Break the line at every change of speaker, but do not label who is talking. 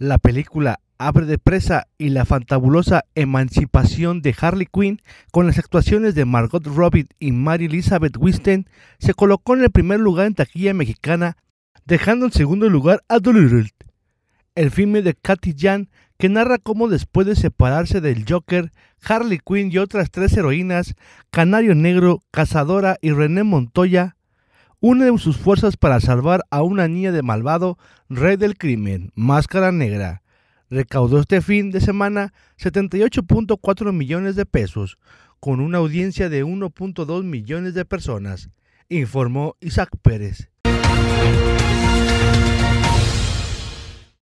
La película abre de presa y la fantabulosa emancipación de Harley Quinn con las actuaciones de Margot Robbie y Mary Elizabeth Winston se colocó en el primer lugar en taquilla mexicana, dejando en segundo lugar a Dolittle. El filme de Katy Jan que narra cómo después de separarse del Joker, Harley Quinn y otras tres heroínas, Canario Negro, Cazadora y René Montoya, une sus fuerzas para salvar a una niña de malvado rey del crimen, Máscara Negra. Recaudó este fin de semana 78.4 millones de pesos, con una audiencia de 1.2 millones de personas, informó Isaac Pérez.